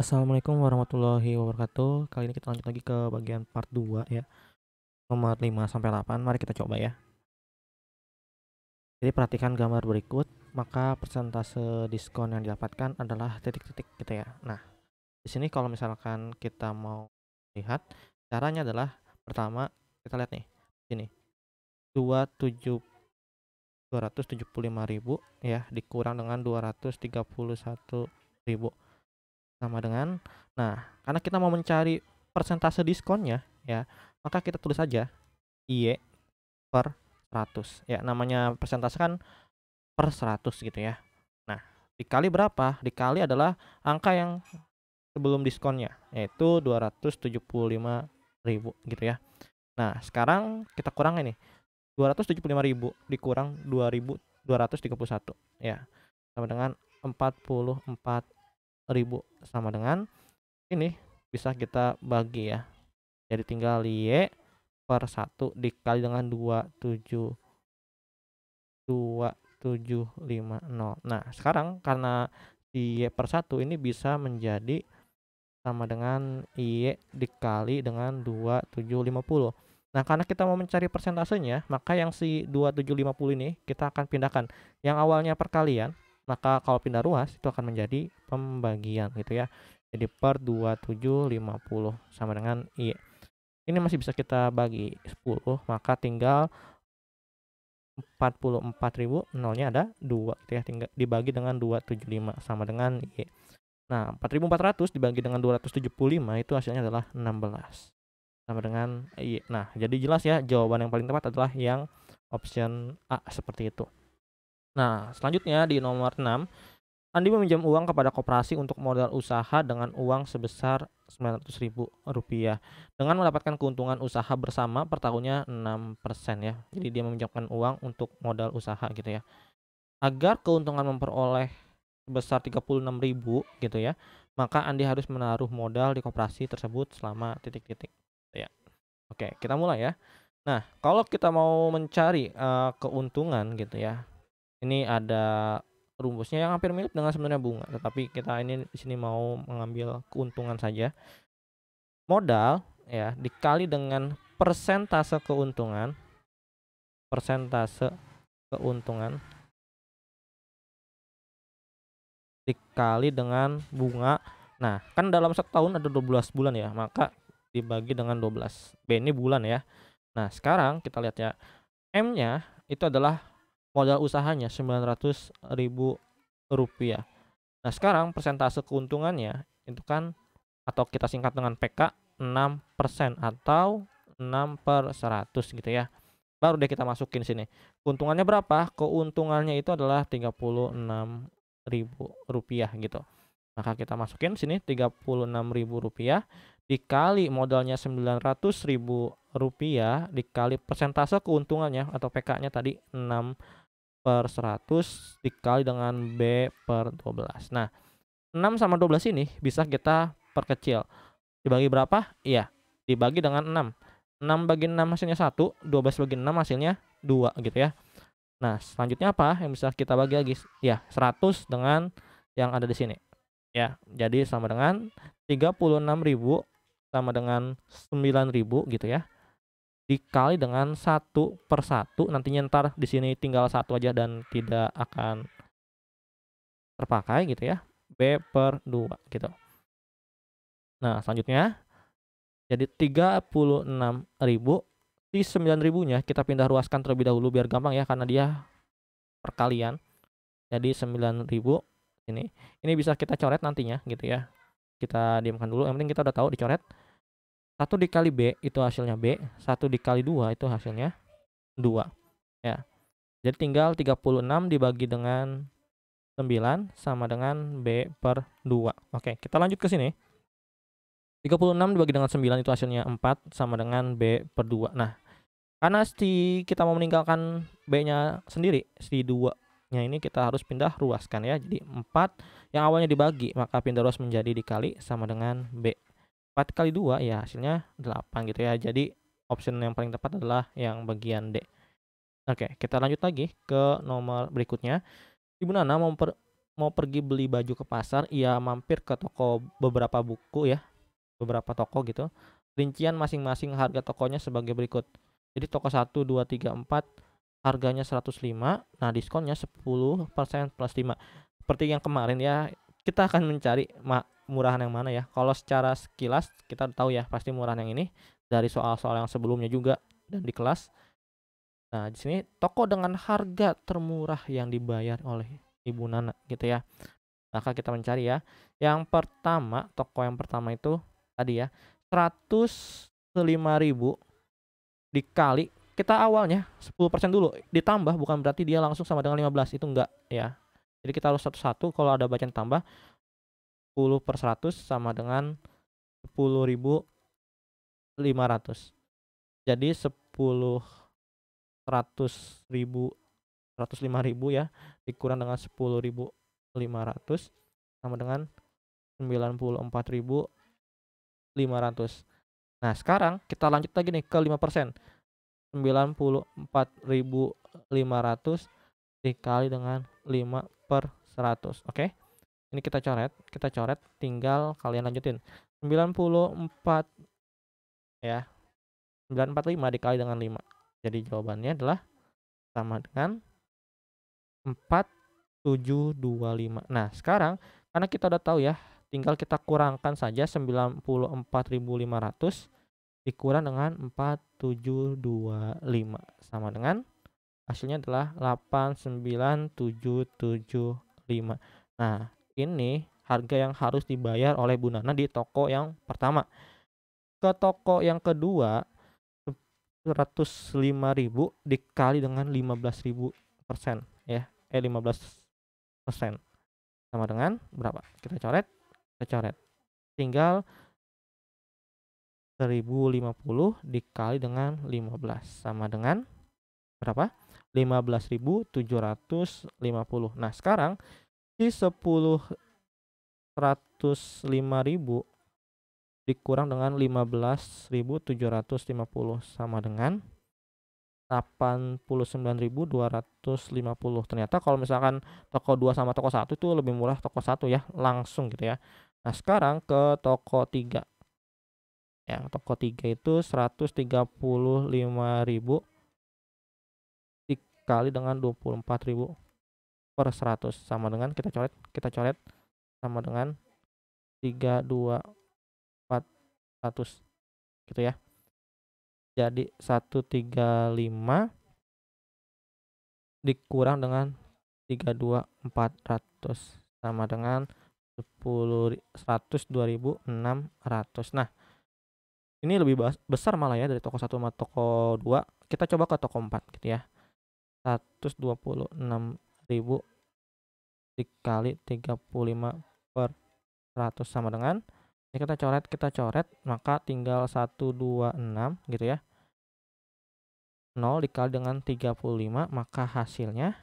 Assalamualaikum warahmatullahi wabarakatuh. Kali ini kita lanjut lagi ke bagian part 2 ya. Nomor 5 sampai 8. Mari kita coba ya. Jadi perhatikan gambar berikut, maka persentase diskon yang didapatkan adalah titik-titik gitu ya. Nah, di sini kalau misalkan kita mau lihat, caranya adalah pertama kita lihat nih. Sini. 27 275.000 ya dikurang dengan 231.000 sama dengan nah karena kita mau mencari persentase diskonnya ya maka kita tulis saja y per 100 ya namanya persentase kan per 100 gitu ya nah dikali berapa dikali adalah angka yang sebelum diskonnya yaitu lima ribu gitu ya nah sekarang kita tujuh puluh lima ribu dikurang 2231 ya sama dengan 44 1000 sama dengan ini bisa kita bagi ya jadi tinggal Y per satu dikali dengan 27 nol nah sekarang karena Y per satu ini bisa menjadi sama dengan Y dikali dengan 2750 Nah, karena kita mau mencari persentasenya, maka yang si 2750 ini kita akan pindahkan. Yang awalnya perkalian, maka kalau pindah ruas itu akan menjadi pembagian gitu ya jadi per 2750 sama dengan i ini masih bisa kita bagi 10 maka tinggal 44.000 nolnya ada 2 gitu ya tinggal dibagi dengan 275 sama dengan i nah 4400 dibagi dengan 275 itu hasilnya adalah 16 sama dengan i nah jadi jelas ya jawaban yang paling tepat adalah yang option A seperti itu Nah, selanjutnya di nomor 6, Andi meminjam uang kepada koperasi untuk modal usaha dengan uang sebesar Rp900.000 dengan mendapatkan keuntungan usaha bersama per tahunnya 6% ya. Jadi dia meminjamkan uang untuk modal usaha gitu ya. Agar keuntungan memperoleh sebesar 36.000 gitu ya, maka Andi harus menaruh modal di koperasi tersebut selama titik-titik gitu ya. Oke, kita mulai ya. Nah, kalau kita mau mencari uh, keuntungan gitu ya, ini ada rumusnya yang hampir mirip dengan sebenarnya bunga tetapi kita ini di sini mau mengambil keuntungan saja modal ya dikali dengan persentase keuntungan persentase keuntungan dikali dengan bunga nah kan dalam setahun ada 12 bulan ya maka dibagi dengan 12 B ini bulan ya nah sekarang kita lihat ya M nya itu adalah modal usahanya 900 ribu rupiah. Nah sekarang persentase keuntungannya itu kan atau kita singkat dengan PK 6% atau 6 per 100 gitu ya. Baru deh kita masukin sini. Keuntungannya berapa? Keuntungannya itu adalah 36 ribu rupiah gitu. Maka kita masukin sini 36 ribu rupiah dikali modalnya 900 ribu rupiah dikali persentase keuntungannya atau PK-nya tadi 6 per 100 dikali dengan B per 12. Nah, 6 sama 12 ini bisa kita perkecil. Dibagi berapa? Iya, dibagi dengan 6. 6 bagi 6 hasilnya 1, 12 bagi 6 hasilnya 2 gitu ya. Nah, selanjutnya apa yang bisa kita bagi lagi? Ya, 100 dengan yang ada di sini. Ya, jadi sama dengan 36.000 sama dengan 9000 gitu ya dikali dengan satu per satu nantinya ntar di sini tinggal satu aja dan tidak akan terpakai gitu ya B per 2 gitu nah selanjutnya jadi 36.000 di 9.000 nya kita pindah ruaskan terlebih dahulu biar gampang ya karena dia perkalian jadi 9.000 ini ini bisa kita coret nantinya gitu ya kita diamkan dulu yang penting kita udah tahu dicoret satu dikali B itu hasilnya B, satu dikali dua itu hasilnya dua ya. Jadi tinggal 36 dibagi dengan 9 sama dengan B per 2. Oke, kita lanjut ke sini. 36 dibagi dengan 9 itu hasilnya 4 sama dengan B per 2. Nah, karena si kita mau meninggalkan B-nya sendiri, si 2-nya ini kita harus pindah ruaskan ya. Jadi 4 yang awalnya dibagi, maka pindah ruas menjadi dikali sama dengan B. 4 kali 2 ya hasilnya 8 gitu ya. Jadi option yang paling tepat adalah yang bagian D. Oke, kita lanjut lagi ke nomor berikutnya. Ibu Nana mau, per, mau pergi beli baju ke pasar, ia mampir ke toko beberapa buku ya, beberapa toko gitu. Rincian masing-masing harga tokonya sebagai berikut. Jadi toko 1, 2, 3, 4 harganya 105, nah diskonnya 10% plus 5. Seperti yang kemarin ya, kita akan mencari murahan yang mana ya. Kalau secara sekilas kita tahu ya pasti murahan yang ini dari soal-soal yang sebelumnya juga dan di kelas. Nah, di sini toko dengan harga termurah yang dibayar oleh Ibu Nana gitu ya. Maka kita mencari ya. Yang pertama, toko yang pertama itu tadi ya, 105.000 dikali kita awalnya 10% dulu ditambah bukan berarti dia langsung sama dengan 15 itu enggak ya. Jadi kita harus satu-satu kalau ada bacaan tambah 10 per 100 sama dengan 10.500 jadi 10 ya dikurang dengan 10.500 sama dengan 94.500 nah sekarang kita lanjut lagi nih ke 5 94.500 dikali dengan 5 per 100 oke okay? ini kita coret kita coret tinggal kalian lanjutin 94 ya 945 dikali dengan 5 jadi jawabannya adalah sama dengan 4725 nah sekarang karena kita udah tahu ya tinggal kita kurangkan saja 94.500 dikurang dengan 4725 sama dengan hasilnya adalah 89775 nah ini harga yang harus dibayar oleh Bu Nana di toko yang pertama. Ke toko yang kedua 105.000 dikali dengan 15.000 persen ya eh 15 persen sama dengan berapa kita coret kita coret tinggal 1050 dikali dengan 15 sama dengan berapa 15.750 nah sekarang si 10 105.000 dikurang dengan 15.750 sama dengan 89.250 ternyata kalau misalkan toko 2 sama toko 1 itu lebih murah toko 1 ya langsung gitu ya nah sekarang ke toko 3 ya toko 3 itu 135.000 dikali dengan 24.000 per 100 sama dengan kita coret kita coret sama dengan 3 2 4 100 gitu ya jadi 135 dikurang dengan 32 400 sama dengan 10 100 2600 nah ini lebih besar malah ya dari toko 1 sama toko 2 kita coba ke toko 4 gitu ya 126 ribu dikali 35 per 100 sama dengan ini kita coret kita coret maka tinggal 126 gitu ya 0 dikali dengan 35 maka hasilnya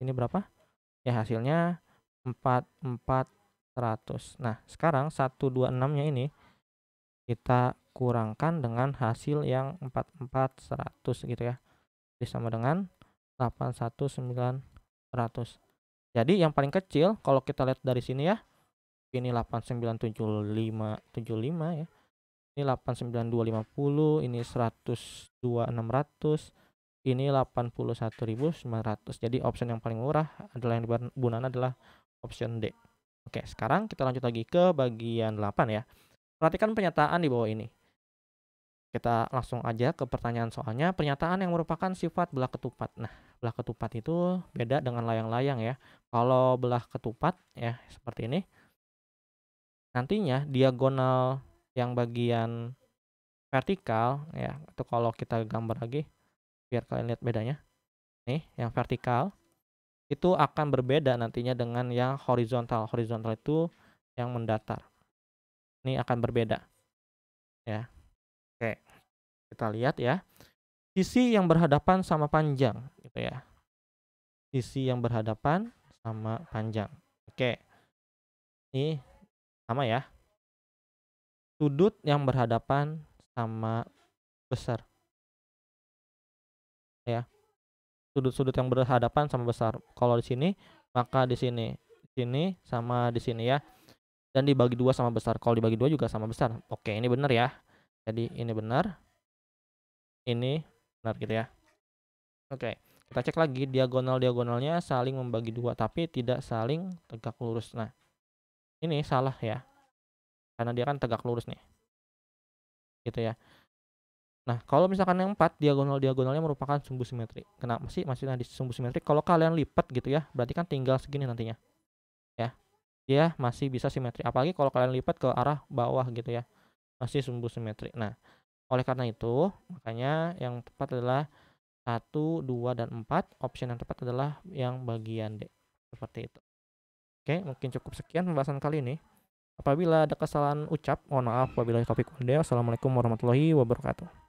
ini berapa ya hasilnya 44100 nah sekarang 126 nya ini kita kurangkan dengan hasil yang 44100 gitu ya jadi sama dengan 819 100. Jadi yang paling kecil kalau kita lihat dari sini ya. Ini 89755 ya. Ini 89250, ini 102600, ini 81900. Jadi option yang paling murah adalah yang digunakan adalah option D. Oke, sekarang kita lanjut lagi ke bagian 8 ya. Perhatikan pernyataan di bawah ini. Kita langsung aja ke pertanyaan soalnya. Pernyataan yang merupakan sifat belah ketupat. Nah, belah ketupat itu beda dengan layang-layang ya. Kalau belah ketupat ya seperti ini. Nantinya diagonal yang bagian vertikal ya, itu kalau kita gambar lagi biar kalian lihat bedanya. Nih, yang vertikal itu akan berbeda nantinya dengan yang horizontal. Horizontal itu yang mendatar. Ini akan berbeda. Ya, Oke, kita lihat ya. Sisi yang berhadapan sama panjang, gitu ya. Sisi yang berhadapan sama panjang. Oke, ini sama ya. Sudut yang berhadapan sama besar. Ya. Sudut-sudut yang berhadapan sama besar. Kalau di sini, maka di sini, di sini sama di sini ya. Dan dibagi dua sama besar. Kalau dibagi dua juga sama besar. Oke, ini benar ya. Jadi ini benar. Ini benar gitu ya. Oke, kita cek lagi diagonal-diagonalnya saling membagi dua tapi tidak saling tegak lurus. Nah, ini salah ya. Karena dia kan tegak lurus nih. Gitu ya. Nah, kalau misalkan yang empat diagonal-diagonalnya merupakan sumbu simetri. Kenapa sih masih nanti sumbu simetri? Kalau kalian lipat gitu ya, berarti kan tinggal segini nantinya. Ya. Dia masih bisa simetri. Apalagi kalau kalian lipat ke arah bawah gitu ya masih sumbu simetrik. Nah, oleh karena itu, makanya yang tepat adalah 1, 2, dan 4. Option yang tepat adalah yang bagian D. Seperti itu. Oke, mungkin cukup sekian pembahasan kali ini. Apabila ada kesalahan ucap, mohon maaf. Wabillahi taufiq wal Assalamualaikum warahmatullahi wabarakatuh.